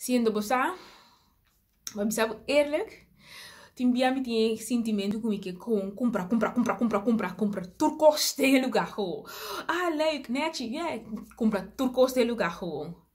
Zie de bossa. Maar bizar eerlijk. Timbia me tinha sentimento comigo que compra compra compra compra compra compra compra turcos de lugar. Ah, leuk, netje, yeah. compra turcos de lugar.